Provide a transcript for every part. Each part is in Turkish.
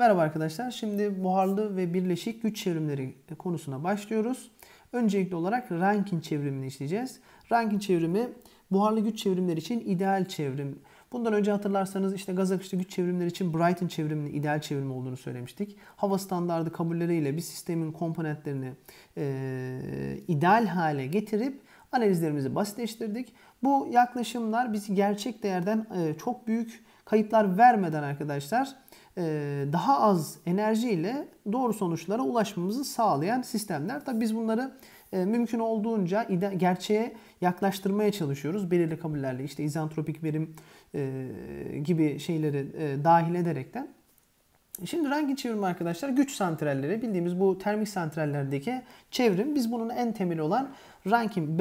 Merhaba arkadaşlar. Şimdi buharlı ve birleşik güç çevrimleri konusuna başlıyoruz. Öncelikli olarak Rankin çevrimini işleyeceğiz. Rankin çevrimi buharlı güç çevrimleri için ideal çevrim. Bundan önce hatırlarsanız işte gaz akışlı güç çevrimleri için Brighton çevriminin ideal çevrim olduğunu söylemiştik. Hava standardı kabulleriyle bir sistemin komponentlerini e, ideal hale getirip analizlerimizi basitleştirdik. Bu yaklaşımlar bizi gerçek değerden e, çok büyük kayıtlar vermeden arkadaşlar e, daha az enerjiyle doğru sonuçlara ulaşmamızı sağlayan sistemler. Tabi biz bunları e, mümkün olduğunca gerçeğe yaklaştırmaya çalışıyoruz. Belirli kabullerle işte izantropik verim e, gibi şeyleri dahil ederekten. Şimdi rengin çevrimi arkadaşlar güç santralleri bildiğimiz bu termik santrallerdeki çevrim. Biz bunun en temeli olan Rankin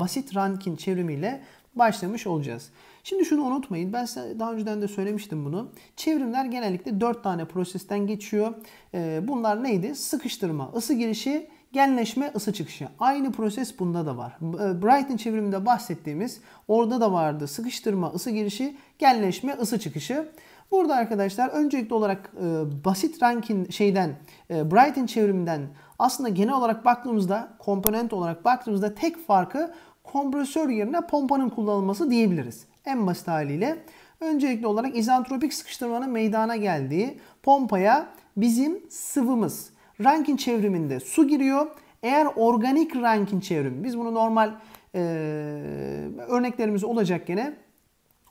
basit Rankin çevrimiyle başlamış olacağız. Şimdi şunu unutmayın. Ben size daha önceden de söylemiştim bunu. Çevrimler genellikle 4 tane prosesten geçiyor. Ee, bunlar neydi? Sıkıştırma, ısı girişi, genleşme, ısı çıkışı. Aynı proses bunda da var. Ee, Brighton çevriminde bahsettiğimiz orada da vardı. Sıkıştırma, ısı girişi, genleşme, ısı çıkışı. Burada arkadaşlar öncelikli olarak e, basit rankin şeyden e, Brighton çevriminden aslında genel olarak baktığımızda komponent olarak baktığımızda tek farkı kompresör yerine pompanın kullanılması diyebiliriz. En basit haliyle öncelikli olarak izantropik sıkıştırmanın meydana geldiği pompaya bizim sıvımız Rankin çevriminde su giriyor. Eğer organik Rankin çevrimi biz bunu normal e, örneklerimiz olacak gene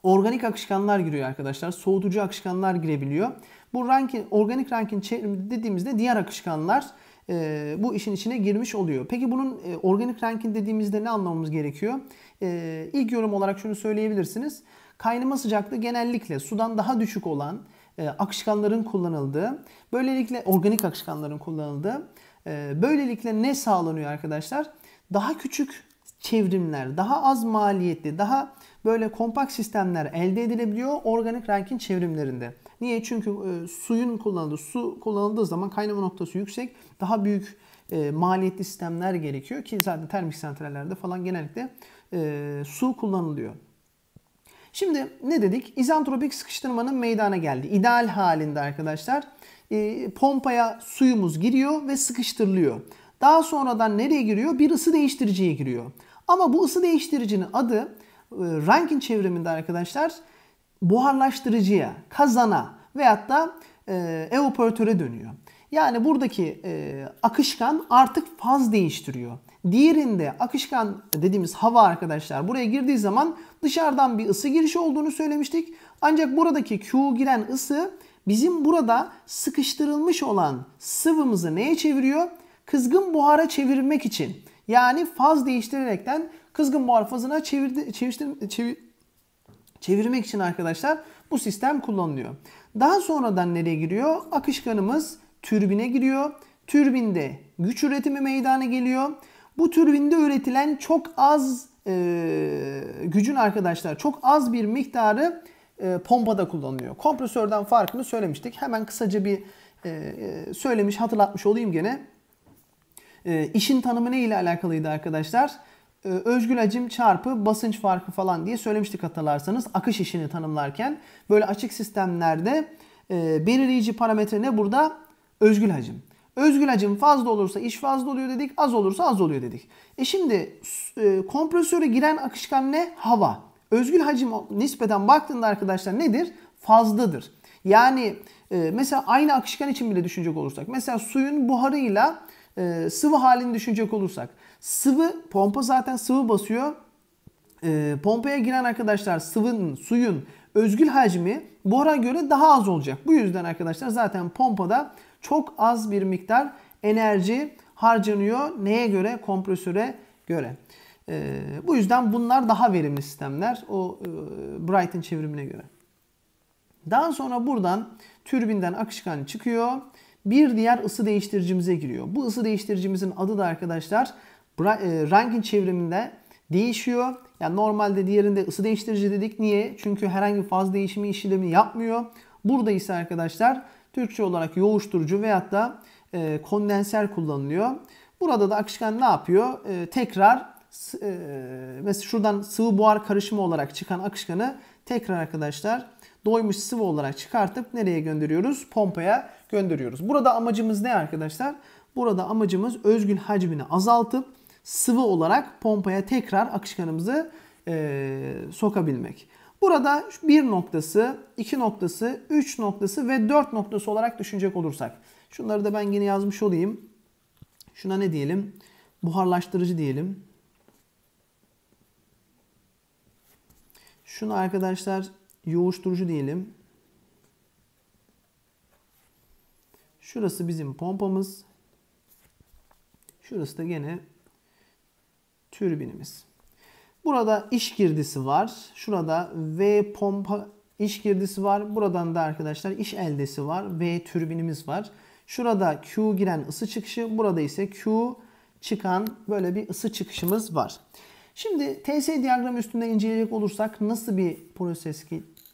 organik akışkanlar giriyor arkadaşlar. Soğutucu akışkanlar girebiliyor. Bu Rankin organik Rankin çevrimi dediğimizde diğer akışkanlar e, bu işin içine girmiş oluyor. Peki bunun e, organik ranking dediğimizde ne anlamamız gerekiyor? E, ilk yorum olarak şunu söyleyebilirsiniz. Kaynama sıcaklığı genellikle sudan daha düşük olan akışkanların kullanıldığı, böylelikle organik akışkanların kullanıldığı, böylelikle ne sağlanıyor arkadaşlar? Daha küçük çevrimler, daha az maliyetli, daha böyle kompakt sistemler elde edilebiliyor organik Rankine çevrimlerinde. Niye? Çünkü e, suyun kullanıldığı, su kullanıldığı zaman kaynama noktası yüksek, daha büyük e, maliyetli sistemler gerekiyor ki zaten termik santrallerde falan genellikle e, su kullanılıyor. Şimdi ne dedik? İzantropik sıkıştırmanın meydana geldi. İdeal halinde arkadaşlar e, pompaya suyumuz giriyor ve sıkıştırılıyor. Daha sonradan nereye giriyor? Bir ısı değiştiriciye giriyor. Ama bu ısı değiştiricinin adı e, Rankin çevriminde arkadaşlar buharlaştırıcıya, kazana veyahut da e, evaporatöre dönüyor. Yani buradaki e, akışkan artık faz değiştiriyor. Diğerinde akışkan dediğimiz hava arkadaşlar buraya girdiği zaman dışarıdan bir ısı girişi olduğunu söylemiştik. Ancak buradaki Q giren ısı bizim burada sıkıştırılmış olan sıvımızı neye çeviriyor? Kızgın buhara çevirmek için. Yani faz değiştirerekten kızgın muhafazına çevirdi, çeviştir, çevir, çevirmek için arkadaşlar bu sistem kullanılıyor. Daha sonradan nereye giriyor? Akışkanımız türbine giriyor. Türbinde güç üretimi meydana geliyor. Bu türbinde üretilen çok az e, gücün arkadaşlar çok az bir miktarı e, pompada kullanılıyor. Kompresörden farkını söylemiştik. Hemen kısaca bir e, e söylemiş hatırlatmış olayım gene. E, işin tanımı ne ile alakalıydı arkadaşlar? E, özgül hacim çarpı basınç farkı falan diye söylemiştik hatırlarsanız akış işini tanımlarken. Böyle açık sistemlerde e, belirleyici parametre ne burada? Özgül hacim. Özgül hacim fazla olursa iş fazla oluyor dedik, az olursa az oluyor dedik. E şimdi e, kompresöre giren akışkan ne? Hava. Özgül hacim nispeten baktığında arkadaşlar nedir? Fazladır. Yani mesela aynı akışkan için bile düşünecek olursak. Mesela suyun buharıyla ile e, sıvı halini düşünecek olursak. Sıvı pompa zaten sıvı basıyor. E, pompaya giren arkadaşlar sıvının, suyun özgül hacmi bora göre daha az olacak. Bu yüzden arkadaşlar zaten pompada çok az bir miktar enerji harcanıyor. Neye göre? Kompresöre göre. E, bu yüzden bunlar daha verimli sistemler o e, Brighton çevrimine göre. Daha sonra buradan türbinden akışkan çıkıyor bir diğer ısı değiştiricimize giriyor. Bu ısı değiştiricimizin adı da arkadaşlar e, Rankine çevriminde değişiyor. Yani normalde diğerinde ısı değiştirici dedik. Niye? Çünkü herhangi faz değişimi işlemi yapmıyor. Burada ise arkadaşlar Türkçe olarak yoğuşturucu veyahut da e, kondenser kullanılıyor. Burada da akışkan ne yapıyor? E, tekrar e, mesela şuradan sıvı buhar karışımı olarak çıkan akışkanı tekrar arkadaşlar doymuş sıvı olarak çıkartıp nereye gönderiyoruz? Pompaya gönderiyoruz. Burada amacımız ne arkadaşlar? Burada amacımız özgün hacmini azaltıp sıvı olarak pompaya tekrar akışkanımızı e, sokabilmek. Burada bir noktası, iki noktası, üç noktası ve dört noktası olarak düşünecek olursak. Şunları da ben yine yazmış olayım. Şuna ne diyelim? Buharlaştırıcı diyelim. Şunu arkadaşlar yoğuşturucu diyelim. Şurası bizim pompamız. Şurası da gene türbinimiz. Burada iş girdisi var. Şurada V pompa iş girdisi var. Buradan da arkadaşlar iş eldesi var. V türbinimiz var. Şurada Q giren ısı çıkışı. Burada ise Q çıkan böyle bir ısı çıkışımız var. Şimdi TS diyagramı üstünde inceleyecek olursak nasıl bir proses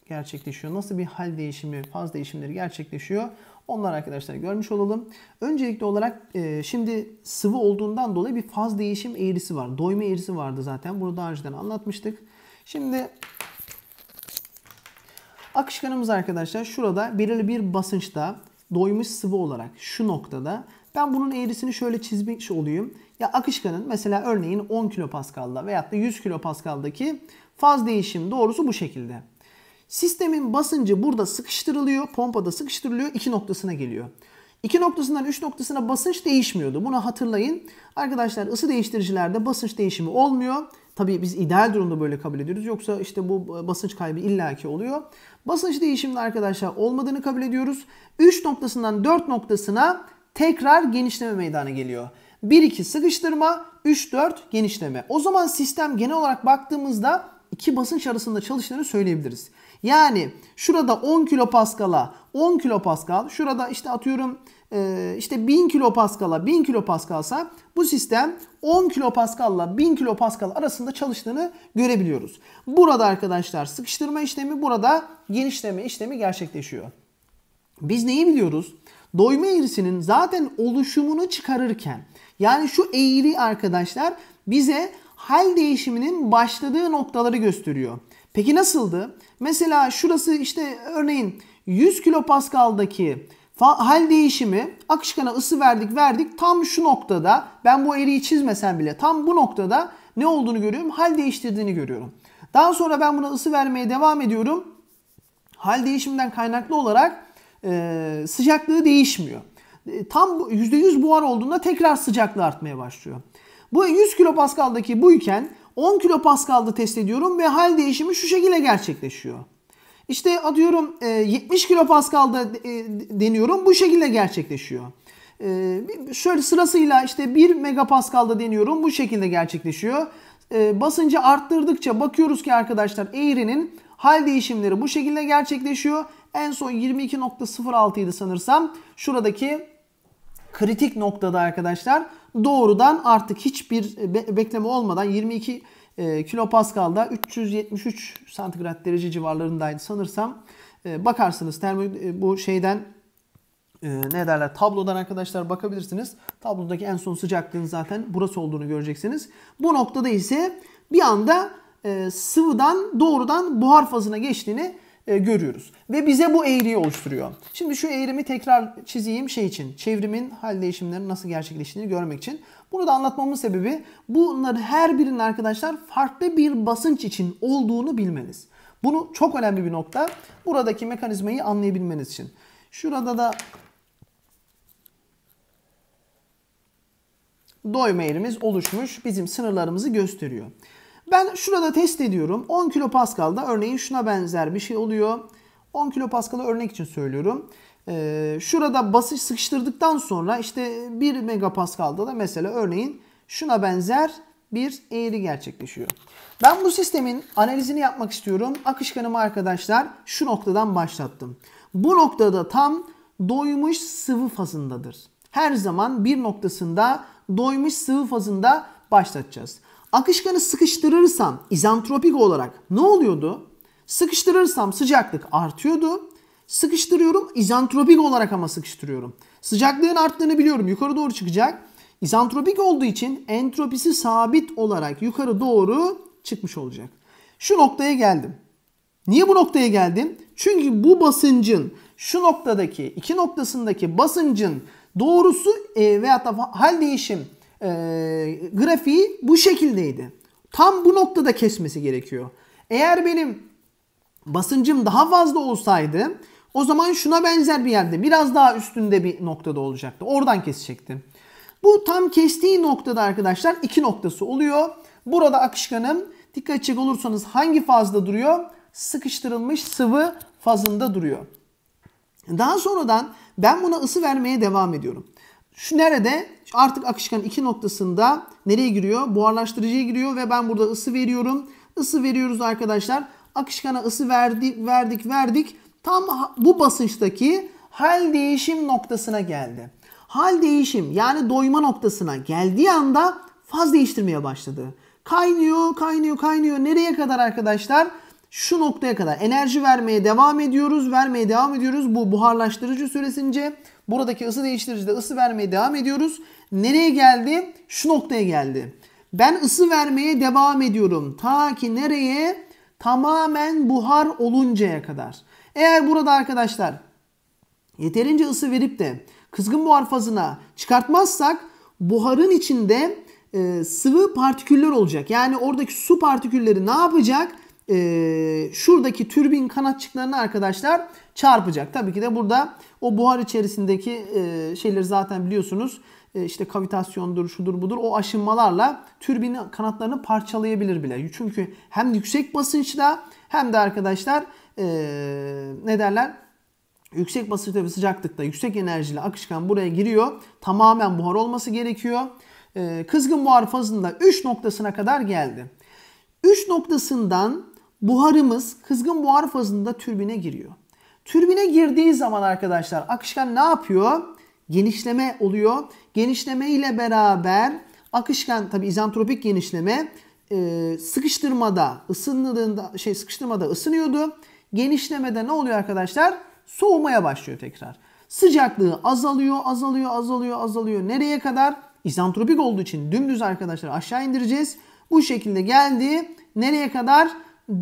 gerçekleşiyor? Nasıl bir hal değişimi, faz değişimleri gerçekleşiyor? Onlar arkadaşlar görmüş olalım. Öncelikli olarak e, şimdi sıvı olduğundan dolayı bir faz değişim eğrisi var. Doyma eğrisi vardı zaten. Bunu daha önceden anlatmıştık. Şimdi akışkanımız arkadaşlar şurada belirli bir basınçta doymuş sıvı olarak şu noktada ben bunun eğrisini şöyle çizmiş olayım. Ya akışkanın mesela örneğin 10 kilopaskalda veyahut da 100 kilopaskal'daki faz değişim doğrusu bu şekilde. Sistemin basıncı burada sıkıştırılıyor, pompada sıkıştırılıyor, iki noktasına geliyor. 2 noktasından üç noktasına basınç değişmiyordu. Bunu hatırlayın. Arkadaşlar ısı değiştiricilerde basınç değişimi olmuyor. Tabii biz ideal durumda böyle kabul ediyoruz. Yoksa işte bu basınç kaybı illaki oluyor. Basınç değişiminde arkadaşlar olmadığını kabul ediyoruz. 3 noktasından 4 noktasına tekrar genişleme meydana geliyor. 1-2 sıkıştırma, 3-4 genişleme. O zaman sistem genel olarak baktığımızda iki basınç arasında çalıştığını söyleyebiliriz. Yani şurada 10 kilopaskala 10 kilopaskal şurada işte atıyorum e, işte 1000 kilopaskala 1000 kilopaskalsa bu sistem 10 kilopaskalla 1000 kilopaskal arasında çalıştığını görebiliyoruz. Burada arkadaşlar sıkıştırma işlemi burada genişleme işlemi gerçekleşiyor. Biz neyi biliyoruz? Doyma eğrisinin zaten oluşumunu çıkarırken yani şu eğri arkadaşlar bize hal değişiminin başladığı noktaları gösteriyor. Peki nasıldı? Mesela şurası işte örneğin 100 kilopaskaldaki hal değişimi akışkana ısı verdik verdik tam şu noktada ben bu eriği çizmesem bile tam bu noktada ne olduğunu görüyorum hal değiştirdiğini görüyorum. Daha sonra ben buna ısı vermeye devam ediyorum. Hal değişiminden kaynaklı olarak e, sıcaklığı değişmiyor. E, tam %100 buhar olduğunda tekrar sıcaklığı artmaya başlıyor. Bu 100 kilopaskaldaki buyken 10 kilopaskalda test ediyorum ve hal değişimi şu şekilde gerçekleşiyor. İşte atıyorum 70 e, kilopaskalda e, deniyorum bu şekilde gerçekleşiyor. E, şöyle sırasıyla işte 1 megapaskalda deniyorum bu şekilde gerçekleşiyor. Basıncı arttırdıkça bakıyoruz ki arkadaşlar eğrinin hal değişimleri bu şekilde gerçekleşiyor. En son 22.06 idi sanırsam. Şuradaki kritik noktada arkadaşlar doğrudan artık hiçbir be bekleme olmadan 22 e, kilopaskalda 373 santigrat derece civarlarındaydı sanırsam. E, bakarsınız termo e, bu şeyden e, ne derler tablodan arkadaşlar bakabilirsiniz. Tablodaki en son sıcaklığın zaten burası olduğunu göreceksiniz. Bu noktada ise bir anda sıvıdan doğrudan buhar fazına geçtiğini e, görüyoruz. Ve bize bu eğriyi oluşturuyor. Şimdi şu eğrimi tekrar çizeyim şey için. Çevrimin hal değişimlerinin nasıl gerçekleştiğini görmek için. Bunu da anlatmamın sebebi bunların her birinin arkadaşlar farklı bir basınç için olduğunu bilmeniz. Bunu çok önemli bir nokta. Buradaki mekanizmayı anlayabilmeniz için. Şurada da doyma eğrimiz oluşmuş. Bizim sınırlarımızı gösteriyor. Ben şurada test ediyorum. 10 kilopaskalda örneğin şuna benzer bir şey oluyor. 10 kilopaskalı örnek için söylüyorum. Ee, şurada basış sıkıştırdıktan sonra işte 1 megapaskalda da mesela örneğin şuna benzer bir eğri gerçekleşiyor. Ben bu sistemin analizini yapmak istiyorum. Akışkanımı arkadaşlar şu noktadan başlattım. Bu noktada tam doymuş sıvı fazındadır. Her zaman bir noktasında doymuş sıvı fazında başlatacağız. Akışkanı sıkıştırırsam izantropik olarak ne oluyordu? Sıkıştırırsam sıcaklık artıyordu. Sıkıştırıyorum izantropik olarak ama sıkıştırıyorum. Sıcaklığın arttığını biliyorum. Yukarı doğru çıkacak. İzantropik olduğu için entropisi sabit olarak yukarı doğru çıkmış olacak. Şu noktaya geldim. Niye bu noktaya geldim? Çünkü bu basıncın şu noktadaki iki noktasındaki basıncın doğrusu e, veya da hal değişim e, grafiği bu şekildeydi. Tam bu noktada kesmesi gerekiyor. Eğer benim basıncım daha fazla olsaydı o zaman şuna benzer bir yerde biraz daha üstünde bir noktada olacaktı. Oradan kesecektim. Bu tam kestiği noktada arkadaşlar iki noktası oluyor. Burada akışkanım dikkat edecek olursanız hangi fazda duruyor? Sıkıştırılmış sıvı fazında duruyor. Daha sonradan ben buna ısı vermeye devam ediyorum. Şu nerede? artık akışkan iki noktasında nereye giriyor? Buharlaştırıcıya giriyor ve ben burada ısı veriyorum. Isı veriyoruz arkadaşlar. Akışkana ısı verdik, verdik, verdik. Tam bu basınçtaki hal değişim noktasına geldi. Hal değişim yani doyma noktasına geldiği anda faz değiştirmeye başladı. Kaynıyor, kaynıyor, kaynıyor. Nereye kadar arkadaşlar? Şu noktaya kadar enerji vermeye devam ediyoruz. Vermeye devam ediyoruz bu buharlaştırıcı süresince. Buradaki ısı değiştiricide ısı vermeye devam ediyoruz. Nereye geldi? Şu noktaya geldi. Ben ısı vermeye devam ediyorum. Ta ki nereye? Tamamen buhar oluncaya kadar. Eğer burada arkadaşlar yeterince ısı verip de kızgın buhar fazına çıkartmazsak buharın içinde e, sıvı partiküller olacak. Yani oradaki su partikülleri ne yapacak? e, şuradaki türbin kanatçıklarını arkadaşlar çarpacak. Tabii ki de burada o buhar içerisindeki e, şeyleri zaten biliyorsunuz e, işte kavitasyondur şudur budur o aşınmalarla türbinin kanatlarını parçalayabilir bile. Çünkü hem yüksek basınçta hem de arkadaşlar e, ne derler yüksek basınçta ve sıcaklıkta yüksek enerjili akışkan buraya giriyor. Tamamen buhar olması gerekiyor. E, kızgın buhar fazında 3 noktasına kadar geldi. 3 noktasından buharımız kızgın buhar fazında türbine giriyor. Türbine girdiği zaman arkadaşlar akışkan ne yapıyor? Genişleme oluyor. Genişleme ile beraber akışkan tabi izantropik genişleme e, sıkıştırmada ısındığında şey sıkıştırmada ısınıyordu. Genişlemede ne oluyor arkadaşlar? Soğumaya başlıyor tekrar. Sıcaklığı azalıyor, azalıyor, azalıyor, azalıyor. Nereye kadar? İzantropik olduğu için dümdüz arkadaşlar aşağı indireceğiz. Bu şekilde geldi. Nereye kadar?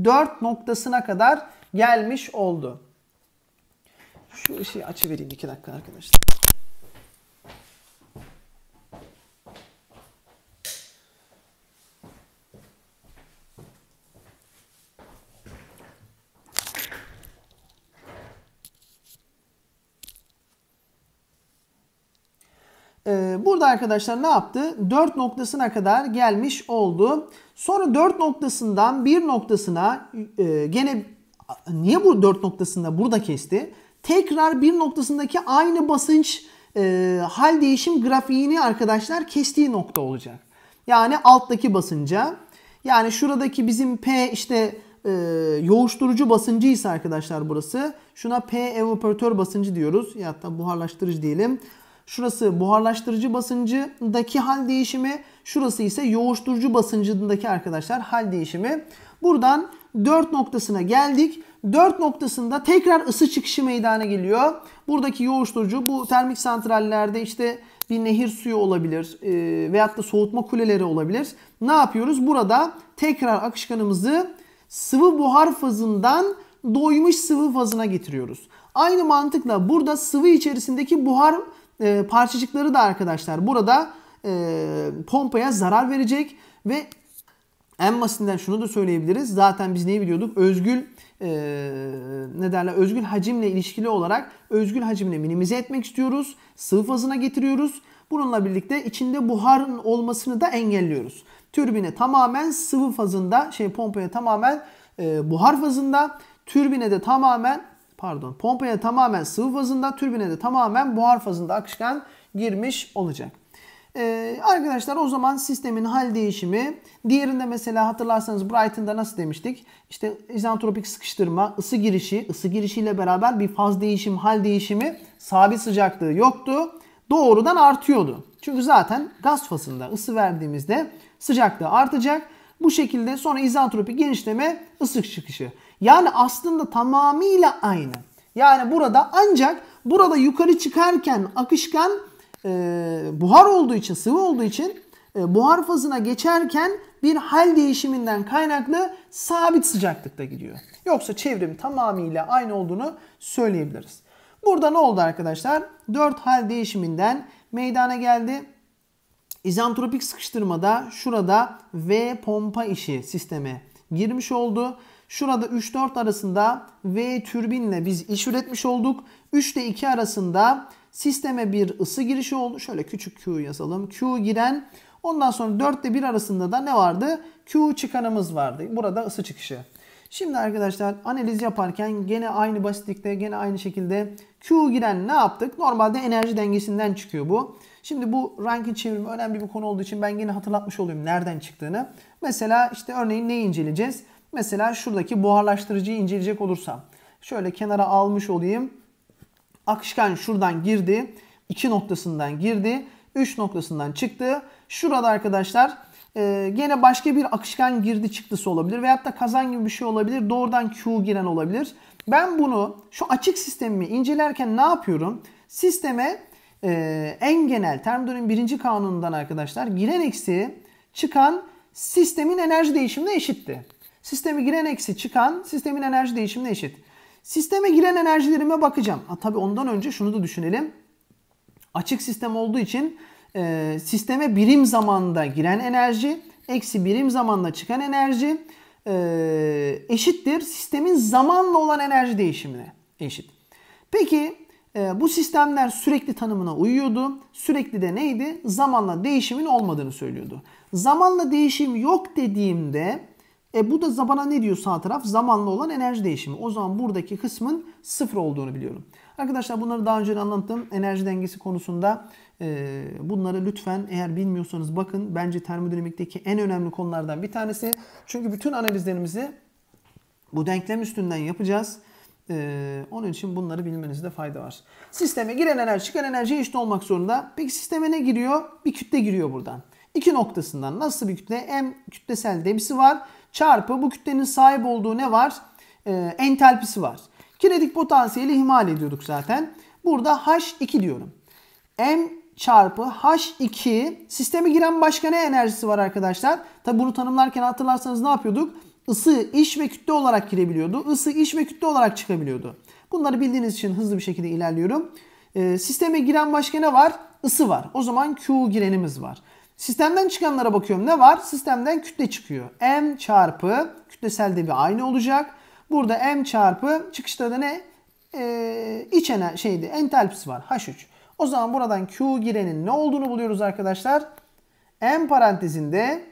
4 noktasına kadar gelmiş oldu. Şu şeyi açıvereyim 2 dakika arkadaşlar. Burada arkadaşlar ne yaptı? 4 noktasına kadar gelmiş oldu. Sonra 4 noktasından 1 noktasına e, gene niye bu 4 noktasında burada kesti? Tekrar 1 noktasındaki aynı basınç e, hal değişim grafiğini arkadaşlar kestiği nokta olacak. Yani alttaki basınca yani şuradaki bizim P işte e, yoğuşturucu basıncı arkadaşlar burası. Şuna P evaporatör basıncı diyoruz ya da buharlaştırıcı diyelim. Şurası buharlaştırıcı basıncındaki hal değişimi. Şurası ise yoğuşturucu basıncındaki arkadaşlar hal değişimi. Buradan 4 noktasına geldik. 4 noktasında tekrar ısı çıkışı meydana geliyor. Buradaki yoğuşturucu bu termik santrallerde işte bir nehir suyu olabilir e, veyahut da soğutma kuleleri olabilir. Ne yapıyoruz? Burada tekrar akışkanımızı sıvı buhar fazından doymuş sıvı fazına getiriyoruz. Aynı mantıkla burada sıvı içerisindeki buhar e, parçacıkları da arkadaşlar burada e, pompaya zarar verecek ve en basitinden şunu da söyleyebiliriz. Zaten biz neyi biliyorduk? Özgül e, ne derler? Özgül hacimle ilişkili olarak özgül hacimle minimize etmek istiyoruz. Sıvı fazına getiriyoruz. Bununla birlikte içinde buharın olmasını da engelliyoruz. Türbine tamamen sıvı fazında, şey pompaya tamamen e, buhar fazında, türbine de tamamen pardon pompaya tamamen sıvı fazında türbine de tamamen buhar fazında akışkan girmiş olacak. Ee, arkadaşlar o zaman sistemin hal değişimi diğerinde mesela hatırlarsanız Brighton'da nasıl demiştik? İşte izantropik sıkıştırma, ısı girişi, ısı girişiyle beraber bir faz değişim, hal değişimi sabit sıcaklığı yoktu. Doğrudan artıyordu. Çünkü zaten gaz fazında ısı verdiğimizde sıcaklığı artacak. Bu şekilde sonra izantropik genişleme, ısı çıkışı. Yani aslında tamamıyla aynı. Yani burada ancak burada yukarı çıkarken akışkan e, buhar olduğu için, sıvı olduğu için e, buhar fazına geçerken bir hal değişiminden kaynaklı sabit sıcaklıkta gidiyor. Yoksa çevrim tamamıyla aynı olduğunu söyleyebiliriz. Burada ne oldu arkadaşlar? 4 hal değişiminden meydana geldi. İzantropik sıkıştırmada şurada V pompa işi sisteme girmiş oldu. Şurada 3-4 arasında V türbinle biz iş üretmiş olduk. 3 ile 2 arasında sisteme bir ısı girişi oldu. Şöyle küçük Q yazalım. Q giren ondan sonra 4 ile 1 arasında da ne vardı? Q çıkanımız vardı. Burada ısı çıkışı. Şimdi arkadaşlar analiz yaparken gene aynı basitlikte gene aynı şekilde Q giren ne yaptık? Normalde enerji dengesinden çıkıyor bu. Şimdi bu Rankine çevrimi önemli bir konu olduğu için ben yine hatırlatmış olayım nereden çıktığını. Mesela işte örneğin neyi inceleyeceğiz? Mesela şuradaki buharlaştırıcıyı inceleyecek olursam. Şöyle kenara almış olayım. Akışkan şuradan girdi. 2 noktasından girdi. 3 noktasından çıktı. Şurada arkadaşlar e, gene başka bir akışkan girdi çıktısı olabilir. Veyahut da kazan gibi bir şey olabilir. Doğrudan Q giren olabilir. Ben bunu şu açık sistemimi incelerken ne yapıyorum? Sisteme e, en genel termodinamiğin birinci kanunundan arkadaşlar giren eksi çıkan sistemin enerji değişimine eşitti. Sisteme giren eksi çıkan sistemin enerji değişimine eşit. Sisteme giren enerjilerime bakacağım. Ha, tabii ondan önce şunu da düşünelim. Açık sistem olduğu için e, sisteme birim zamanda giren enerji eksi birim zamanda çıkan enerji e, eşittir sistemin zamanla olan enerji değişimine eşit. Peki e, bu sistemler sürekli tanımına uyuyordu. Sürekli de neydi? Zamanla değişimin olmadığını söylüyordu. Zamanla değişim yok dediğimde e bu da bana ne diyor sağ taraf? Zamanlı olan enerji değişimi. O zaman buradaki kısmın sıfır olduğunu biliyorum. Arkadaşlar bunları daha önce anlattım. Enerji dengesi konusunda e, bunları lütfen eğer bilmiyorsanız bakın. Bence termodinamikteki en önemli konulardan bir tanesi. Çünkü bütün analizlerimizi bu denklem üstünden yapacağız. Ee, onun için bunları bilmenizde fayda var. Sisteme giren enerji çıkan enerji eşit olmak zorunda. Peki sisteme ne giriyor? Bir kütle giriyor buradan. İki noktasından. Nasıl bir kütle? M kütlesel debisi var çarpı bu kütlenin sahip olduğu ne var? E, entalpisi var. Kinetik potansiyeli ihmal ediyorduk zaten. Burada H2 diyorum. M çarpı H2 sisteme giren başka ne enerjisi var arkadaşlar? Tabi bunu tanımlarken hatırlarsanız ne yapıyorduk? Isı, iş ve kütle olarak girebiliyordu. Isı, iş ve kütle olarak çıkabiliyordu. Bunları bildiğiniz için hızlı bir şekilde ilerliyorum. E, sisteme giren başka ne var? Isı var. O zaman Q girenimiz var. Sistemden çıkanlara bakıyorum. Ne var? Sistemden kütle çıkıyor. M çarpı kütlesel devi aynı olacak. Burada M çarpı çıkışta da ne? Ee, şeydi entalpisi var. H3. O zaman buradan Q girenin ne olduğunu buluyoruz arkadaşlar. M parantezinde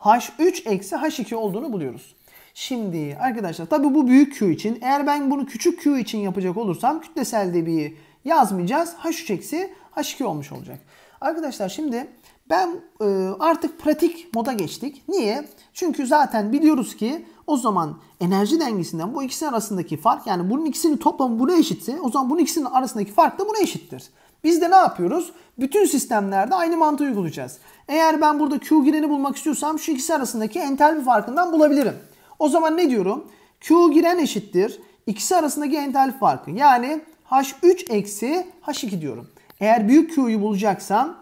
H3 eksi H2 olduğunu buluyoruz. Şimdi arkadaşlar tabi bu büyük Q için. Eğer ben bunu küçük Q için yapacak olursam kütlesel debiyi yazmayacağız. H3 eksi H2 olmuş olacak. Arkadaşlar şimdi ben e, artık pratik moda geçtik. Niye? Çünkü zaten biliyoruz ki o zaman enerji dengesinden bu ikisi arasındaki fark yani bunun ikisinin toplamı buna eşitse o zaman bunun ikisinin arasındaki fark da buna eşittir. Biz de ne yapıyoruz? Bütün sistemlerde aynı mantığı uygulayacağız. Eğer ben burada Q gireni bulmak istiyorsam şu ikisi arasındaki entalpi farkından bulabilirim. O zaman ne diyorum? Q giren eşittir. ikisi arasındaki entalpi farkı. Yani H3 eksi H2 diyorum. Eğer büyük Q'yu bulacaksam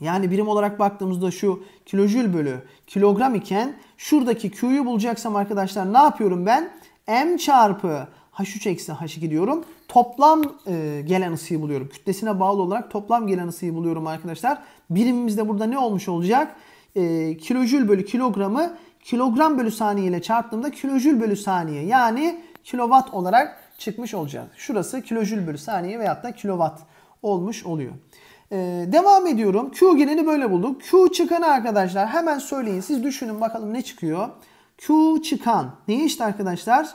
yani birim olarak baktığımızda şu kilojül bölü kilogram iken şuradaki Q'yu bulacaksam arkadaşlar ne yapıyorum ben? M çarpı H3 eksi H2 diyorum. Toplam e, gelen ısıyı buluyorum. Kütlesine bağlı olarak toplam gelen ısıyı buluyorum arkadaşlar. Birimimizde burada ne olmuş olacak? E, kilojül bölü kilogramı kilogram bölü saniye ile çarptığımda kilojül bölü saniye yani kilowatt olarak çıkmış olacak. Şurası kilojül bölü saniye veyahut da kilowatt olmuş oluyor. Ee, devam ediyorum. Q geleni böyle bulduk. Q çıkanı arkadaşlar hemen söyleyin. Siz düşünün bakalım ne çıkıyor. Q çıkan ne işte arkadaşlar?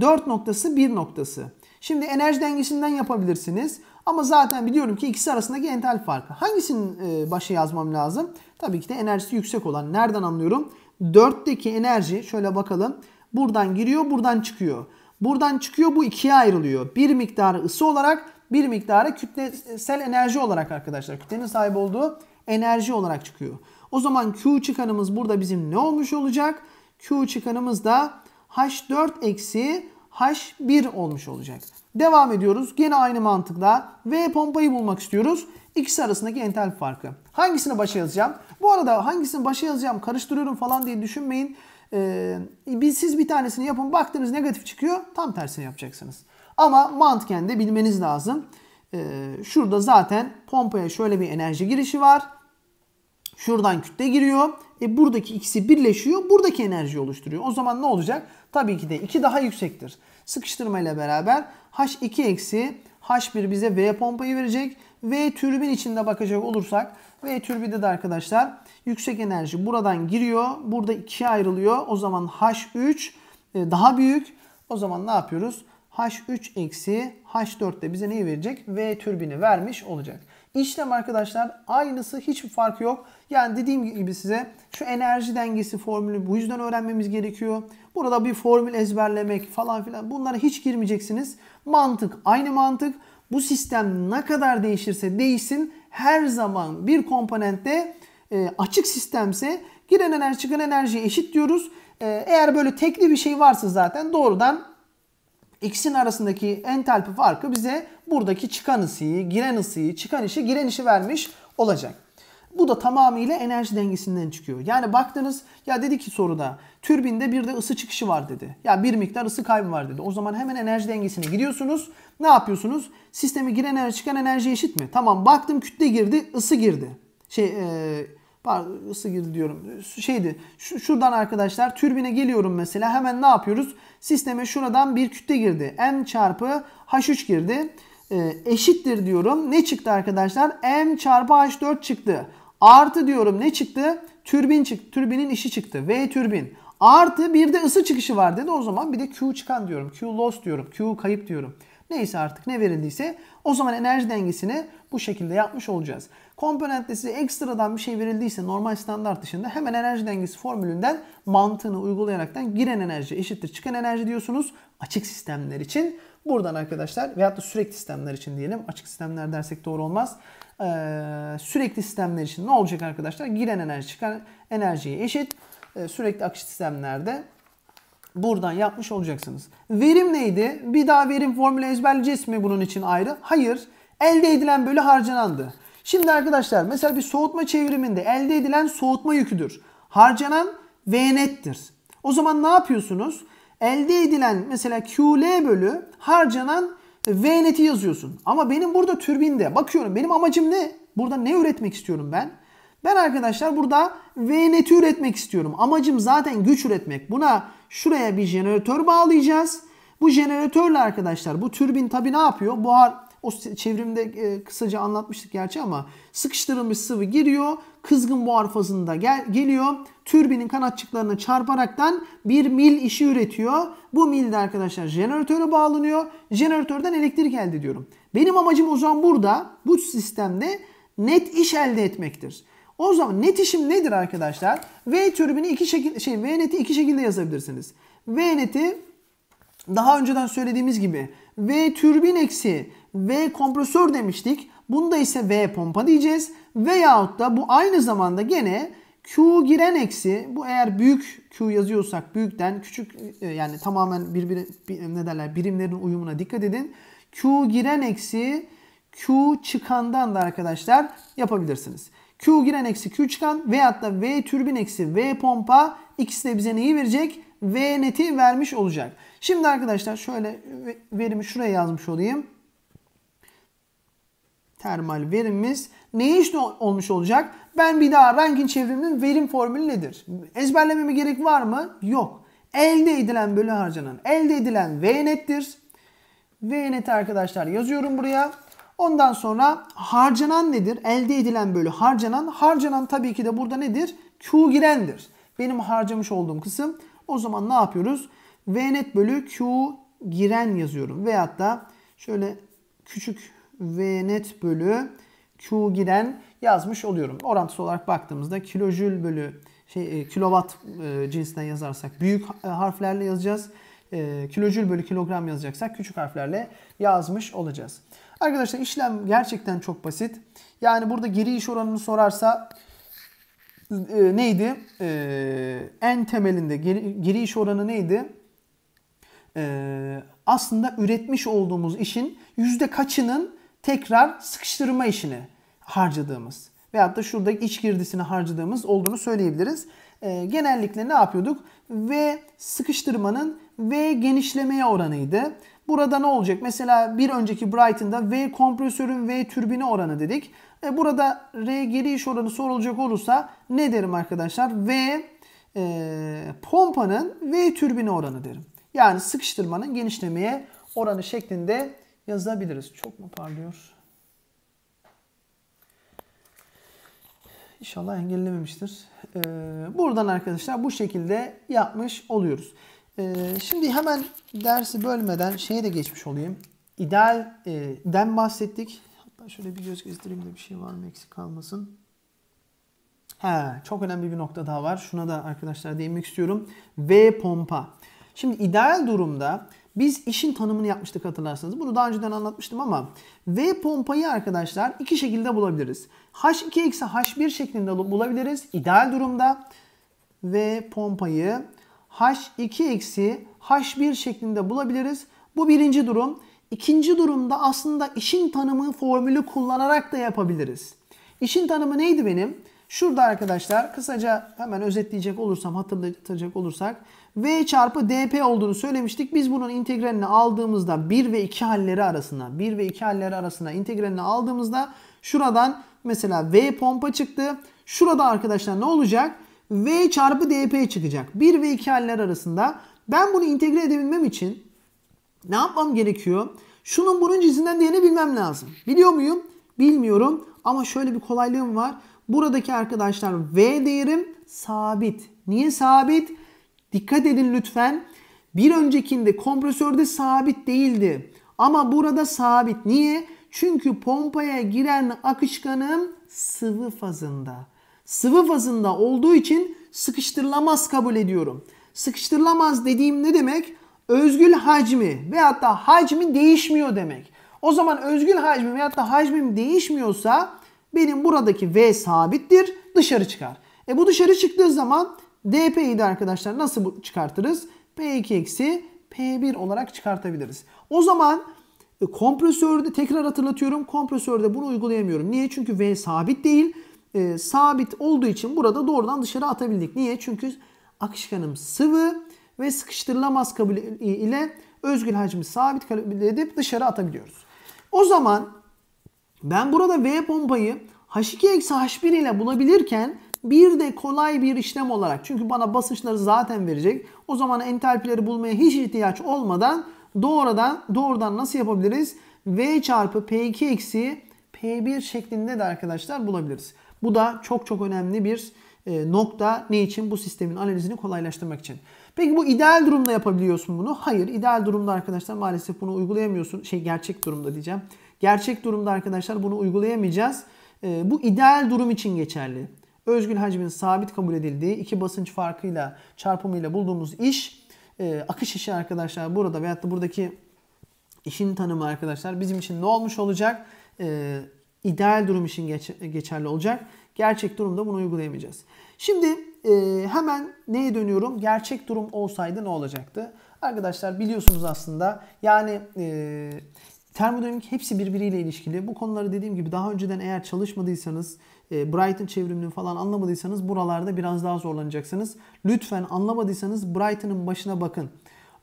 4 noktası 1 noktası. Şimdi enerji dengesinden yapabilirsiniz. Ama zaten biliyorum ki ikisi arasındaki ental farkı. Hangisinin e, başa yazmam lazım? Tabii ki de enerjisi yüksek olan. Nereden anlıyorum? 4'teki enerji şöyle bakalım. Buradan giriyor, buradan çıkıyor. Buradan çıkıyor, bu ikiye ayrılıyor. Bir miktarı ısı olarak, bir miktarı kütlesel enerji olarak arkadaşlar kütlenin sahip olduğu enerji olarak çıkıyor. O zaman Q çıkanımız burada bizim ne olmuş olacak? Q çıkanımız da H4 eksi H1 olmuş olacak. Devam ediyoruz. Gene aynı mantıkla V pompayı bulmak istiyoruz. İkisi arasındaki entel farkı. Hangisini başa yazacağım? Bu arada hangisini başa yazacağım karıştırıyorum falan diye düşünmeyin. Ee, siz bir tanesini yapın baktınız negatif çıkıyor tam tersini yapacaksınız. Ama mantıken de bilmeniz lazım. Ee, şurada zaten pompaya şöyle bir enerji girişi var. Şuradan kütle giriyor. E buradaki ikisi birleşiyor. Buradaki enerji oluşturuyor. O zaman ne olacak? Tabii ki de 2 daha yüksektir. Sıkıştırma ile beraber H2 eksi H1 bize V pompayı verecek. V türbin içinde bakacak olursak V türbinde de arkadaşlar yüksek enerji buradan giriyor. Burada ikiye ayrılıyor. O zaman H3 e, daha büyük. O zaman ne yapıyoruz? H3 eksi H4 de bize neyi verecek? V türbini vermiş olacak. İşlem arkadaşlar aynısı hiçbir farkı yok. Yani dediğim gibi size şu enerji dengesi formülü bu yüzden öğrenmemiz gerekiyor. Burada bir formül ezberlemek falan filan bunlara hiç girmeyeceksiniz. Mantık aynı mantık. Bu sistem ne kadar değişirse değişsin her zaman bir komponentte e, açık sistemse giren enerji çıkan enerjiye eşit diyoruz. E, eğer böyle tekli bir şey varsa zaten doğrudan x'in arasındaki entalpi farkı bize buradaki çıkan ısıyı, giren ısıyı, çıkan işi, giren işi vermiş olacak. Bu da tamamıyla enerji dengesinden çıkıyor. Yani baktınız ya dedi ki soruda türbinde bir de ısı çıkışı var dedi. Ya bir miktar ısı kaybı var dedi. O zaman hemen enerji dengesine gidiyorsunuz. Ne yapıyorsunuz? Sistemi giren enerji çıkan enerji eşit mi? Tamam baktım kütle girdi ısı girdi. Şey e, pardon ısı girdi diyorum. Şeydi şu, şuradan arkadaşlar türbine geliyorum mesela hemen ne yapıyoruz? Sisteme şuradan bir kütle girdi. M çarpı H3 girdi. E, eşittir diyorum. Ne çıktı arkadaşlar? M çarpı H4 çıktı. Artı diyorum ne çıktı? Türbin çıktı. Türbinin işi çıktı. V türbin. Artı bir de ısı çıkışı var dedi. O zaman bir de Q çıkan diyorum. Q loss diyorum. Q kayıp diyorum. Neyse artık ne verildiyse o zaman enerji dengesini bu şekilde yapmış olacağız. Komponentte size ekstradan bir şey verildiyse normal standart dışında hemen enerji dengesi formülünden mantığını uygulayaraktan giren enerji eşittir çıkan enerji diyorsunuz. Açık sistemler için buradan arkadaşlar veyahut da sürekli sistemler için diyelim. Açık sistemler dersek doğru olmaz. Ee, sürekli sistemler için ne olacak arkadaşlar? Giren enerji çıkan enerjiye eşit. Ee, sürekli akış sistemlerde buradan yapmış olacaksınız. Verim neydi? Bir daha verim formülü ezberleyeceğiz mi bunun için ayrı? Hayır. Elde edilen bölü harcanandı. Şimdi arkadaşlar mesela bir soğutma çevriminde elde edilen soğutma yüküdür. Harcanan V nettir. O zaman ne yapıyorsunuz? Elde edilen mesela QL bölü harcanan V neti yazıyorsun. Ama benim burada türbinde bakıyorum benim amacım ne? Burada ne üretmek istiyorum ben? Ben arkadaşlar burada VNET'i üretmek istiyorum. Amacım zaten güç üretmek. Buna şuraya bir jeneratör bağlayacağız. Bu jeneratörle arkadaşlar bu türbin tabi ne yapıyor? Buhar o çevrimde e, kısaca anlatmıştık gerçi ama sıkıştırılmış sıvı giriyor. Kızgın buhar fazında gel, geliyor. Türbinin kanatçıklarına çarparaktan bir mil işi üretiyor. Bu mil de arkadaşlar jeneratöre bağlanıyor. Jeneratörden elektrik elde ediyorum. Benim amacım o zaman burada bu sistemde net iş elde etmektir. O zaman netişim nedir arkadaşlar? V türbini iki şekilde şey V neti iki şekilde yazabilirsiniz. V neti daha önceden söylediğimiz gibi V türbin eksi V kompresör demiştik. Bunda ise V pompa diyeceğiz. Veyahut da bu aynı zamanda gene Q giren eksi bu eğer büyük Q yazıyorsak büyükten küçük e, yani tamamen birbiri ne derler birimlerin uyumuna dikkat edin. Q giren eksi Q çıkandan da arkadaşlar yapabilirsiniz. Q giren eksi Q çıkan veyahut da V türbin eksi V pompa ikisi de bize neyi verecek? V neti vermiş olacak. Şimdi arkadaşlar şöyle verimi şuraya yazmış olayım. Termal verimimiz ne işte olmuş olacak? Ben bir daha Rankin çevriminin verim formülü nedir? Ezberlememe gerek var mı? Yok. Elde edilen bölü harcanan. Elde edilen V nettir. V neti arkadaşlar yazıyorum buraya. Ondan sonra harcanan nedir? Elde edilen bölü harcanan. Harcanan tabii ki de burada nedir? Q girendir. Benim harcamış olduğum kısım. O zaman ne yapıyoruz? V net bölü Q giren yazıyorum. Veyahut da şöyle küçük V net bölü Q giren yazmış oluyorum. Orantısı olarak baktığımızda kilojül bölü şey e, kilowatt e, cinsinden yazarsak büyük e, harflerle yazacağız. E, kilojül bölü kilogram yazacaksak küçük harflerle yazmış olacağız. Arkadaşlar işlem gerçekten çok basit. Yani burada geri iş oranını sorarsa e, neydi? E, en temelinde geri, geri iş oranı neydi? E, aslında üretmiş olduğumuz işin yüzde kaçının tekrar sıkıştırma işini harcadığımız veyahut da şurada iç girdisini harcadığımız olduğunu söyleyebiliriz. E, genellikle ne yapıyorduk? Ve sıkıştırmanın V genişlemeye oranıydı. Burada ne olacak? Mesela bir önceki Brighton'da V kompresörün V türbini oranı dedik. E burada R geri iş oranı sorulacak olursa ne derim arkadaşlar? V e, pompanın V türbini oranı derim. Yani sıkıştırmanın genişlemeye oranı şeklinde yazabiliriz. Çok mu parlıyor? İnşallah engellememiştir. Ee, buradan arkadaşlar bu şekilde yapmış oluyoruz. Ee, şimdi hemen dersi bölmeden şeye de geçmiş olayım. İdeal e, bahsettik. Hatta şöyle bir göz gezdireyim de bir şey var mı eksik kalmasın. Ha, çok önemli bir nokta daha var. Şuna da arkadaşlar değinmek istiyorum. V pompa. Şimdi ideal durumda biz işin tanımını yapmıştık hatırlarsanız. Bunu daha önceden anlatmıştım ama V pompayı arkadaşlar iki şekilde bulabiliriz. H2 eksi H1 şeklinde bulabiliriz. İdeal durumda V pompayı H2 eksi H1 şeklinde bulabiliriz. Bu birinci durum. İkinci durumda aslında işin tanımı formülü kullanarak da yapabiliriz. İşin tanımı neydi benim? Şurada arkadaşlar kısaca hemen özetleyecek olursam hatırlatacak olursak V çarpı dp olduğunu söylemiştik. Biz bunun integralini aldığımızda 1 ve 2 halleri arasında 1 ve 2 halleri arasında integralini aldığımızda şuradan mesela V pompa çıktı. Şurada arkadaşlar ne olacak? V çarpı dp çıkacak. 1 ve 2 haller arasında. Ben bunu integre edebilmem için ne yapmam gerekiyor? Şunun bunun cizinden diğerini bilmem lazım. Biliyor muyum? Bilmiyorum ama şöyle bir kolaylığım var. Buradaki arkadaşlar V değerim sabit. Niye sabit? Dikkat edin lütfen. Bir öncekinde kompresörde sabit değildi. Ama burada sabit. Niye? Çünkü pompaya giren akışkanım sıvı fazında sıvı fazında olduğu için sıkıştırılamaz kabul ediyorum. Sıkıştırılamaz dediğim ne demek? Özgül hacmi veyahut da hacmi değişmiyor demek. O zaman özgül hacmi veyahut da hacmim değişmiyorsa benim buradaki V sabittir dışarı çıkar. E bu dışarı çıktığı zaman dp'yi de arkadaşlar nasıl çıkartırız? P2 eksi P1 olarak çıkartabiliriz. O zaman e, kompresörde tekrar hatırlatıyorum kompresörde bunu uygulayamıyorum. Niye? Çünkü V sabit değil e, sabit olduğu için burada doğrudan dışarı atabildik. Niye? Çünkü akışkanım sıvı ve sıkıştırılamaz kabul e, ile özgül hacmi sabit kabul edip dışarı atabiliyoruz. O zaman ben burada V pompayı H2-H1 ile bulabilirken bir de kolay bir işlem olarak çünkü bana basınçları zaten verecek. O zaman entalpileri bulmaya hiç ihtiyaç olmadan doğrudan doğrudan nasıl yapabiliriz? V çarpı P2 eksi P1 şeklinde de arkadaşlar bulabiliriz. Bu da çok çok önemli bir e, nokta ne için? Bu sistemin analizini kolaylaştırmak için. Peki bu ideal durumda yapabiliyorsun bunu. Hayır ideal durumda arkadaşlar maalesef bunu uygulayamıyorsun. Şey gerçek durumda diyeceğim. Gerçek durumda arkadaşlar bunu uygulayamayacağız. E, bu ideal durum için geçerli. Özgün hacmin sabit kabul edildiği iki basınç farkıyla çarpımıyla bulduğumuz iş e, akış işi arkadaşlar burada veyahut da buradaki işin tanımı arkadaşlar bizim için ne olmuş olacak? ideal durum için geç, geçerli olacak. Gerçek durumda bunu uygulayamayacağız. Şimdi e, hemen neye dönüyorum? Gerçek durum olsaydı ne olacaktı? Arkadaşlar biliyorsunuz aslında yani e, termodinamik hepsi birbiriyle ilişkili. Bu konuları dediğim gibi daha önceden eğer çalışmadıysanız e, Brighton çevrimini falan anlamadıysanız buralarda biraz daha zorlanacaksınız. Lütfen anlamadıysanız Brighton'ın başına bakın.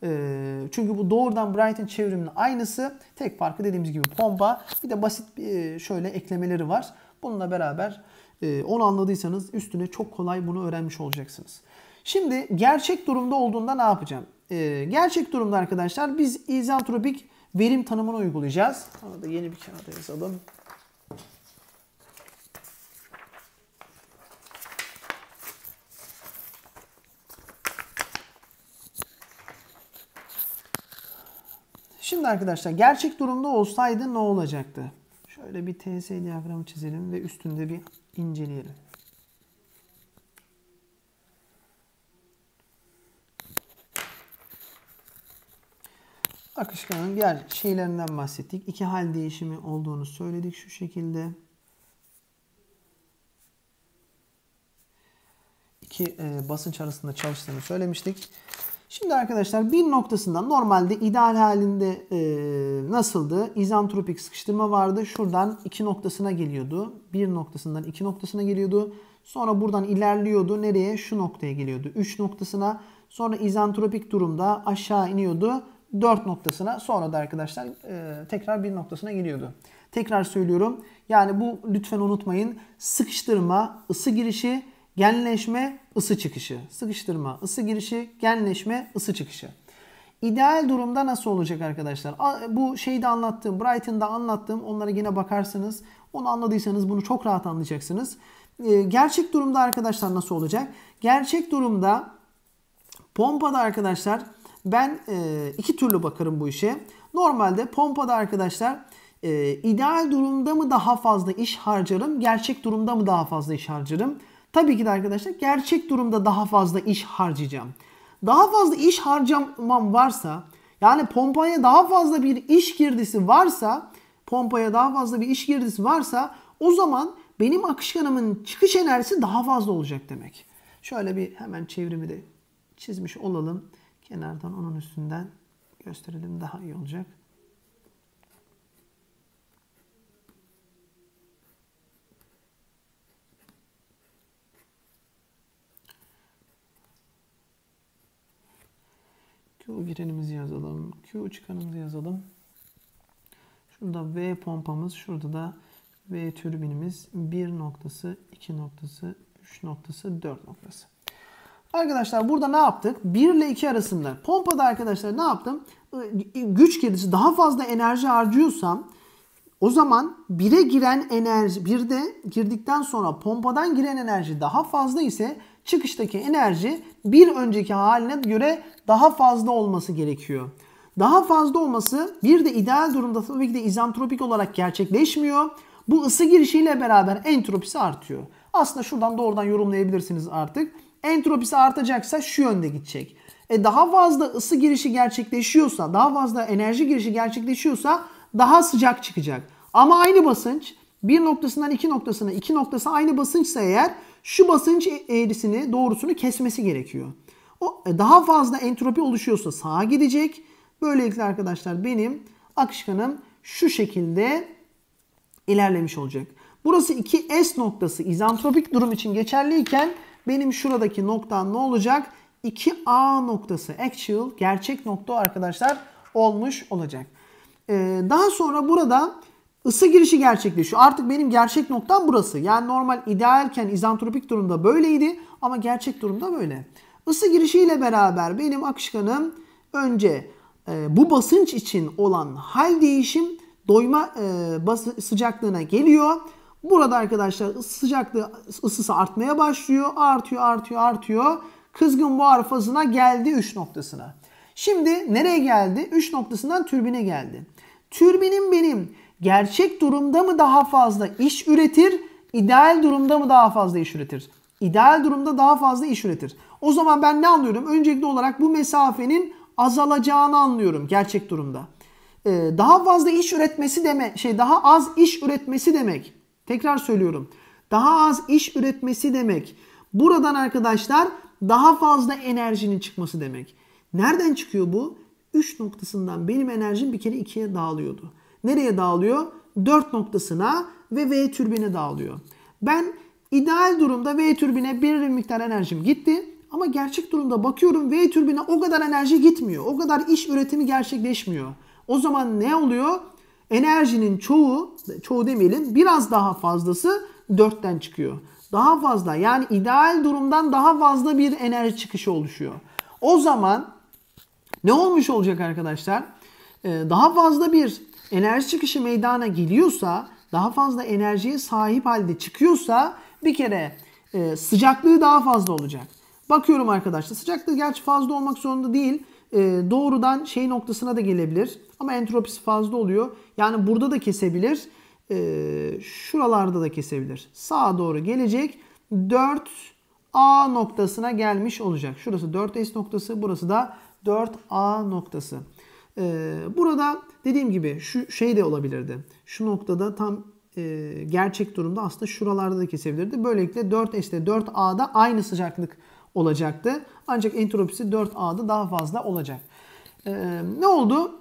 Ee, çünkü bu doğrudan Brighton çevriminin aynısı. Tek farkı dediğimiz gibi pompa. Bir de basit e, şöyle eklemeleri var. Bununla beraber e, onu anladıysanız üstüne çok kolay bunu öğrenmiş olacaksınız. Şimdi gerçek durumda olduğunda ne yapacağım? E, gerçek durumda arkadaşlar biz izantropik verim tanımını uygulayacağız. Ona da yeni bir kağıda yazalım. Şimdi arkadaşlar gerçek durumda olsaydı ne olacaktı? Şöyle bir TS diyagramı çizelim ve üstünde bir inceleyelim. Akışkanın diğer şeylerinden bahsettik. İki hal değişimi olduğunu söyledik şu şekilde. İki e, basınç arasında çalıştığını söylemiştik. Şimdi arkadaşlar bir noktasından normalde ideal halinde e, nasıldı? İzantropik sıkıştırma vardı. Şuradan iki noktasına geliyordu. Bir noktasından iki noktasına geliyordu. Sonra buradan ilerliyordu. Nereye? Şu noktaya geliyordu. Üç noktasına. Sonra izantropik durumda aşağı iniyordu. Dört noktasına. Sonra da arkadaşlar e, tekrar bir noktasına geliyordu. Tekrar söylüyorum. Yani bu lütfen unutmayın. Sıkıştırma, ısı girişi, Genleşme, ısı çıkışı. Sıkıştırma, ısı girişi, genleşme, ısı çıkışı. İdeal durumda nasıl olacak arkadaşlar? Bu şeyi şeyde anlattığım, Brighton'da anlattığım onlara yine bakarsınız. Onu anladıysanız bunu çok rahat anlayacaksınız. Ee, gerçek durumda arkadaşlar nasıl olacak? Gerçek durumda pompada arkadaşlar ben e, iki türlü bakarım bu işe. Normalde pompada arkadaşlar e, ideal durumda mı daha fazla iş harcarım, gerçek durumda mı daha fazla iş harcarım? Tabii ki de arkadaşlar gerçek durumda daha fazla iş harcayacağım. Daha fazla iş harcamam varsa yani pompaya daha fazla bir iş girdisi varsa pompaya daha fazla bir iş girdisi varsa o zaman benim akışkanımın çıkış enerjisi daha fazla olacak demek. Şöyle bir hemen çevrimi de çizmiş olalım. Kenardan onun üstünden gösterelim daha iyi olacak. Q girenimizi yazalım. Q çıkanımızı yazalım. Şurada V pompamız. Şurada da V türbinimiz 1 noktası, 2 noktası, 3 noktası, 4 noktası. Arkadaşlar burada ne yaptık? 1 ile 2 arasında. Pompada arkadaşlar ne yaptım? Güç girdisi daha fazla enerji harcıyorsam o zaman 1'e giren enerji 1'de girdikten sonra pompadan giren enerji daha fazla ise çıkıştaki enerji bir önceki haline göre daha fazla olması gerekiyor. Daha fazla olması bir de ideal durumda tabii ki de izantropik olarak gerçekleşmiyor. Bu ısı girişiyle beraber entropisi artıyor. Aslında şuradan doğrudan yorumlayabilirsiniz artık. Entropisi artacaksa şu yönde gidecek. E daha fazla ısı girişi gerçekleşiyorsa, daha fazla enerji girişi gerçekleşiyorsa daha sıcak çıkacak. Ama aynı basınç bir noktasından iki noktasına, iki noktası aynı basınçsa eğer şu basınç eğrisini doğrusunu kesmesi gerekiyor. O e, daha fazla entropi oluşuyorsa sağa gidecek. Böylelikle arkadaşlar benim akışkanım şu şekilde ilerlemiş olacak. Burası 2S noktası izantropik durum için geçerliyken benim şuradaki nokta ne olacak? 2A noktası actual gerçek nokta arkadaşlar olmuş olacak. Ee, daha sonra burada ısı girişi gerçekleşiyor. Artık benim gerçek noktam burası. Yani normal idealken izantropik durumda böyleydi ama gerçek durumda böyle. Isı girişiyle beraber benim akışkanım önce e, bu basınç için olan hal değişim doyma e, bası, sıcaklığına geliyor. Burada arkadaşlar ısı sıcaklığı ısısı artmaya başlıyor. Artıyor, artıyor, artıyor. Kızgın buhar fazına geldi 3 noktasına. Şimdi nereye geldi? 3 noktasından türbine geldi. Türbinin benim gerçek durumda mı daha fazla iş üretir, ideal durumda mı daha fazla iş üretir? İdeal durumda daha fazla iş üretir. O zaman ben ne anlıyorum? Öncelikli olarak bu mesafenin azalacağını anlıyorum gerçek durumda. Ee, daha fazla iş üretmesi demek, şey daha az iş üretmesi demek. Tekrar söylüyorum. Daha az iş üretmesi demek. Buradan arkadaşlar daha fazla enerjinin çıkması demek. Nereden çıkıyor bu? 3 noktasından benim enerjim bir kere 2'ye dağılıyordu nereye dağılıyor? 4 noktasına ve V türbine dağılıyor. Ben ideal durumda V türbine bir miktar enerjim gitti. Ama gerçek durumda bakıyorum V türbine o kadar enerji gitmiyor. O kadar iş üretimi gerçekleşmiyor. O zaman ne oluyor? Enerjinin çoğu, çoğu demeyelim biraz daha fazlası 4'ten çıkıyor. Daha fazla yani ideal durumdan daha fazla bir enerji çıkışı oluşuyor. O zaman ne olmuş olacak arkadaşlar? Ee, daha fazla bir enerji çıkışı meydana geliyorsa, daha fazla enerjiye sahip halde çıkıyorsa bir kere e, sıcaklığı daha fazla olacak. Bakıyorum arkadaşlar sıcaklığı gerçi fazla olmak zorunda değil. E, doğrudan şey noktasına da gelebilir. Ama entropisi fazla oluyor. Yani burada da kesebilir. E, şuralarda da kesebilir. Sağa doğru gelecek. 4 A noktasına gelmiş olacak. Şurası 4S noktası, burası da 4A noktası. Ee, burada dediğim gibi şu şey de olabilirdi. Şu noktada tam e, gerçek durumda aslında şuralarda da kesebilirdi. Böylelikle 4S'de 4A'da aynı sıcaklık olacaktı. Ancak entropisi 4A'da daha fazla olacak. Ee, ne oldu?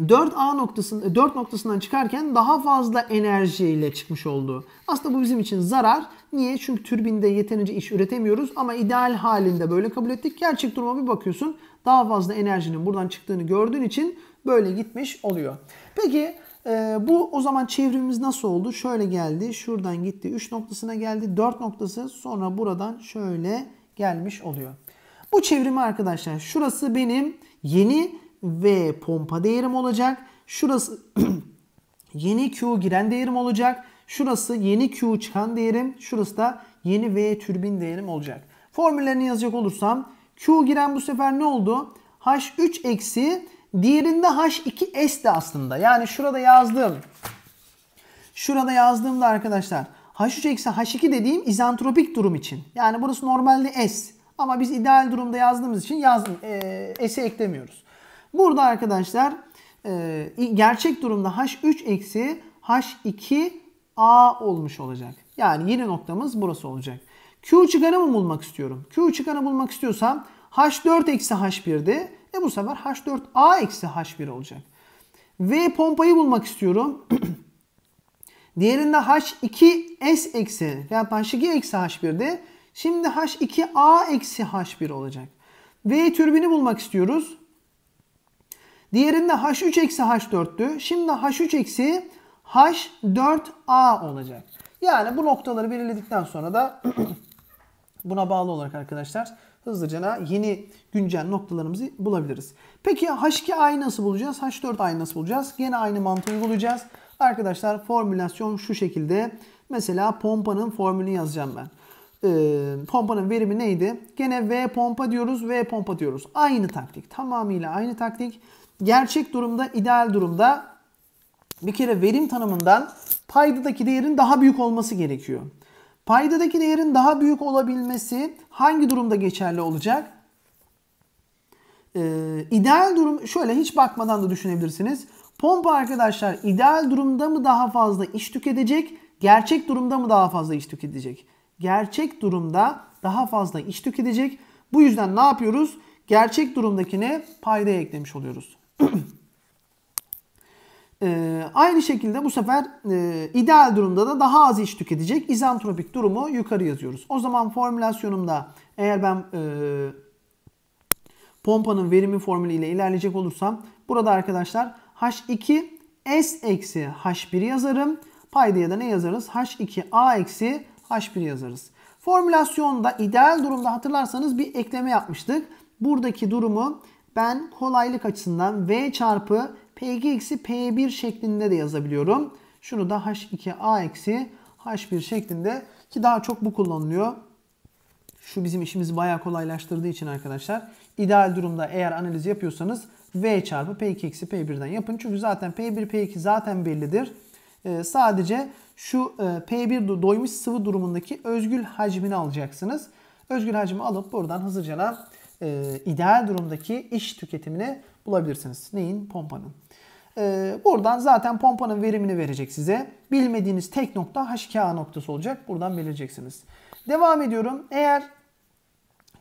4A noktasın 4 e, noktasından çıkarken daha fazla enerjiyle çıkmış oldu. Aslında bu bizim için zarar. Niye? Çünkü türbinde yeterince iş üretemiyoruz ama ideal halinde böyle kabul ettik. Gerçek duruma bir bakıyorsun daha fazla enerjinin buradan çıktığını gördüğün için böyle gitmiş oluyor. Peki e, bu o zaman çevrimimiz nasıl oldu? Şöyle geldi. Şuradan gitti. 3 noktasına geldi. 4 noktası sonra buradan şöyle gelmiş oluyor. Bu çevrimi arkadaşlar şurası benim yeni V pompa değerim olacak. Şurası yeni Q giren değerim olacak. Şurası yeni Q çıkan değerim. Şurası da yeni V türbin değerim olacak. Formüllerini yazacak olursam Q giren bu sefer ne oldu? H3 eksi diğerinde H2S de aslında. Yani şurada yazdığım şurada yazdığımda arkadaşlar H3 eksi H2 dediğim izantropik durum için. Yani burası normalde S. Ama biz ideal durumda yazdığımız için yaz, e, S'i eklemiyoruz. Burada arkadaşlar e, gerçek durumda H3 eksi H2A olmuş olacak. Yani yeni noktamız burası olacak. Q çıkanı mı bulmak istiyorum? Q çıkanı bulmak istiyorsam H4 eksi H1'di. E bu sefer H4A eksi H1 olacak. V pompayı bulmak istiyorum. Diğerinde H2S eksi veyahut H2 eksi H1'di. Şimdi H2A eksi H1 olacak. V türbini bulmak istiyoruz. Diğerinde H3 eksi H4'tü. Şimdi H3 eksi H4A olacak. Yani bu noktaları belirledikten sonra da Buna bağlı olarak arkadaşlar hızlıca yeni güncel noktalarımızı bulabiliriz. Peki H2A'yı nasıl bulacağız? H4A'yı nasıl bulacağız? Yine aynı mantığı uygulayacağız. Arkadaşlar formülasyon şu şekilde. Mesela pompanın formülünü yazacağım ben. Ee, pompanın verimi neydi? Gene V pompa diyoruz, V pompa diyoruz. Aynı taktik. Tamamıyla aynı taktik. Gerçek durumda, ideal durumda bir kere verim tanımından paydadaki değerin daha büyük olması gerekiyor. Paydadaki değerin daha büyük olabilmesi hangi durumda geçerli olacak? Ee, ideal durum şöyle hiç bakmadan da düşünebilirsiniz. Pompa arkadaşlar ideal durumda mı daha fazla iş tüketecek, gerçek durumda mı daha fazla iş tüketecek? Gerçek durumda daha fazla iş tüketecek. Bu yüzden ne yapıyoruz? Gerçek durumdakine payda eklemiş oluyoruz. E, aynı şekilde bu sefer e, ideal durumda da daha az iş tüketecek izantropik durumu yukarı yazıyoruz. O zaman formülasyonumda eğer ben e, pompanın verimi formülü ile ilerleyecek olursam burada arkadaşlar H2 S eksi H1 yazarım. Payda ya da ne yazarız? H2A eksi H1 yazarız. Formülasyonda ideal durumda hatırlarsanız bir ekleme yapmıştık. Buradaki durumu ben kolaylık açısından V çarpı Pg eksi P1 şeklinde de yazabiliyorum. Şunu da H2A eksi H1 şeklinde ki daha çok bu kullanılıyor. Şu bizim işimizi bayağı kolaylaştırdığı için arkadaşlar ideal durumda eğer analiz yapıyorsanız V çarpı P2 eksi P1'den yapın. Çünkü zaten P1 P2 zaten bellidir. Ee, sadece şu e, P1 doymuş sıvı durumundaki özgül hacmini alacaksınız. Özgül hacmi alıp buradan hızlıca e, ideal durumdaki iş tüketimini bulabilirsiniz. Neyin? Pompanın. Ee, buradan zaten pompanın verimini verecek size. Bilmediğiniz tek nokta h noktası olacak. Buradan bileceksiniz Devam ediyorum. Eğer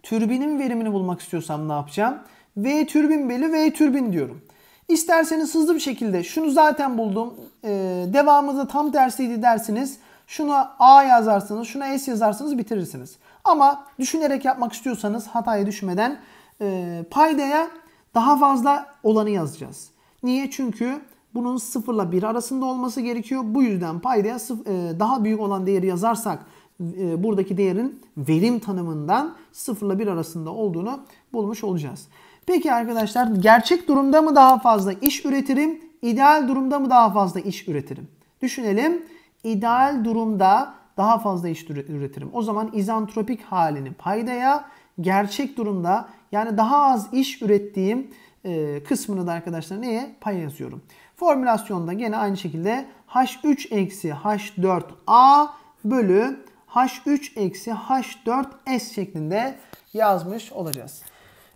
türbinin verimini bulmak istiyorsam ne yapacağım? V türbin beli V türbin diyorum. İsterseniz hızlı bir şekilde şunu zaten buldum. Ee, devamında tam tersiydi dersiniz. Şuna A yazarsınız, şuna S yazarsınız bitirirsiniz. Ama düşünerek yapmak istiyorsanız hataya düşmeden e, paydaya daha fazla olanı yazacağız. Niye? Çünkü bunun 0 ile 1 arasında olması gerekiyor. Bu yüzden paydaya e, daha büyük olan değeri yazarsak e, buradaki değerin verim tanımından 0 ile 1 arasında olduğunu bulmuş olacağız. Peki arkadaşlar gerçek durumda mı daha fazla iş üretirim? İdeal durumda mı daha fazla iş üretirim? Düşünelim. İdeal durumda daha fazla iş üretirim. O zaman izantropik halini paydaya, gerçek durumda yani daha az iş ürettiğim e, kısmını da arkadaşlar neye? Pay yazıyorum. Formülasyonda gene aynı şekilde H3 eksi H4A bölü H3 eksi H4S şeklinde yazmış olacağız.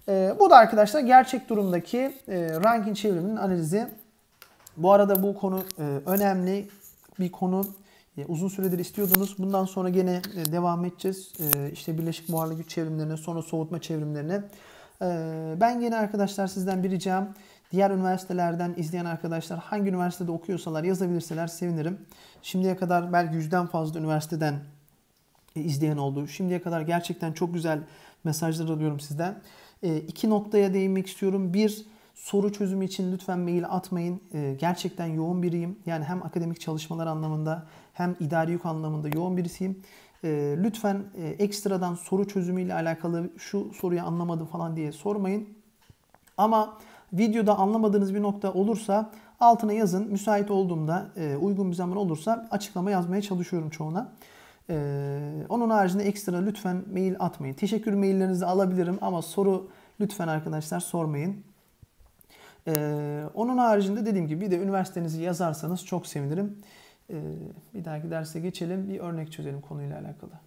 E, bu da arkadaşlar gerçek durumdaki e, çevriminin analizi. Bu arada bu konu e, önemli bir konu. E, uzun süredir istiyordunuz. Bundan sonra gene devam edeceğiz. İşte birleşik buharlı güç çevrimlerine, sonra soğutma çevrimlerine. Ee, ben yine arkadaşlar sizden bir ricam diğer üniversitelerden izleyen arkadaşlar hangi üniversitede okuyorsalar yazabilirseler sevinirim. Şimdiye kadar belki yüzden fazla üniversiteden e, izleyen oldu. Şimdiye kadar gerçekten çok güzel mesajlar alıyorum sizden. Ee, iki noktaya değinmek istiyorum. Bir, soru çözümü için lütfen mail atmayın. Ee, gerçekten yoğun biriyim. Yani hem akademik çalışmalar anlamında hem idari yük anlamında yoğun birisiyim. Ee, lütfen e, ekstradan soru çözümüyle alakalı şu soruyu anlamadım falan diye sormayın. Ama videoda anlamadığınız bir nokta olursa altına yazın. Müsait olduğumda e, uygun bir zaman olursa açıklama yazmaya çalışıyorum çoğuna. Ee, onun haricinde ekstra lütfen mail atmayın. Teşekkür maillerinizi alabilirim ama soru lütfen arkadaşlar sormayın. Ee, onun haricinde dediğim gibi bir de üniversitenizi yazarsanız çok sevinirim. Ee, bir dahaki derse geçelim, bir örnek çözelim konuyla alakalı.